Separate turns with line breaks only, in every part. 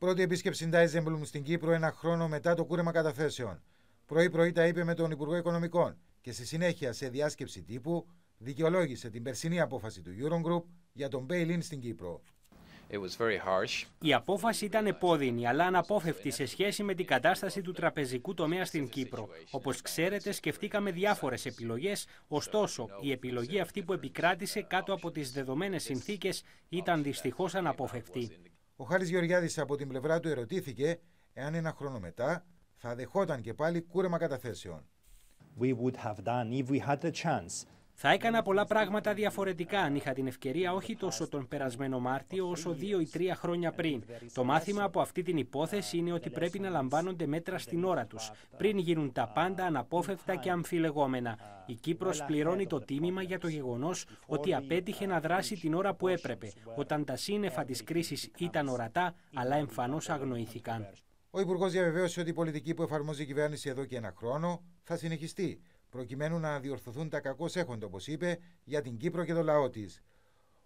Πρώτη επίσκεψη Ντάιζεμπλουμ στην Κύπρο ένα χρόνο μετά το κούρεμα καταθέσεων. Πρωί-πρωί τα είπε με τον Υπουργό Οικονομικών και στη συνέχεια σε διάσκεψη τύπου δικαιολόγησε την περσινή απόφαση του Eurogroup για τον bail στην Κύπρο.
Η απόφαση ήταν επώδυνη, αλλά αναπόφευκτη σε σχέση με την κατάσταση του τραπεζικού τομέα στην Κύπρο. Όπως ξέρετε, σκεφτήκαμε διάφορες επιλογές, ωστόσο, η επιλογή αυτή που επικράτησε κάτω από τις δεδομένες συνθήκες ήταν δυστυχώς αναπόφευκτη. Ο Χάρης
Γεωργιάδης από την πλευρά του ερωτήθηκε εάν ένα χρόνο μετά θα δεχόταν και πάλι κούρεμα καταθέσεων.
We would have done if we had the chance. Θα έκανα πολλά πράγματα διαφορετικά αν είχα την ευκαιρία όχι τόσο τον περασμένο Μάρτιο όσο δύο ή τρία χρόνια πριν. Το μάθημα από αυτή την υπόθεση είναι ότι πρέπει να λαμβάνονται μέτρα στην ώρα τους, πριν γίνουν τα πάντα αναπόφευκτα και αμφιλεγόμενα. Η Κύπρος πληρώνει το τίμημα για το γεγονός ότι απέτυχε να δράσει την ώρα που έπρεπε, όταν τα σύννεφα της κρίσης ήταν ορατά, αλλά εμφανώς αγνοήθηκαν. Ο Υπουργός διαβεβαίωσε ότι η πολιτική που εφαρμόζει η κυβέρνηση εδώ και ένα χρόνο
θα συνεχιστεί προκειμένου να διορθωθούν τα κακό έχοντα, όπως είπε, για την Κύπρο και το λαό της.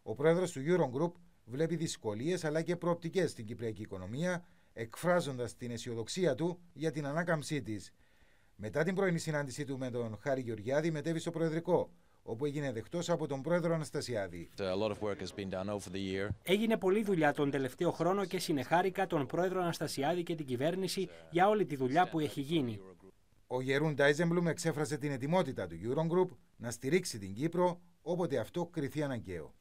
Ο πρόεδρος του Eurogroup βλέπει δυσκολίες αλλά και προοπτικές στην κυπριακή οικονομία, εκφράζοντας την αισιοδοξία του για την ανάκαμψή της. Μετά την πρώην συνάντησή του με τον Χάρη Γεωργιάδη, μετέβη στο Προεδρικό, όπου έγινε δεκτό από τον πρόεδρο
Αναστασιάδη. Έγινε πολλή δουλειά τον τελευταίο χρόνο και συνεχάρηκα τον πρόεδρο Αναστασιάδη και την κυβέρνηση για όλη τη δουλειά που έχει γίνει. Ο Γερούν
Ντάιζεμπλουμ εξέφρασε την ετοιμότητα του Eurogroup να στηρίξει την Κύπρο όποτε αυτό κριθεί αναγκαίο.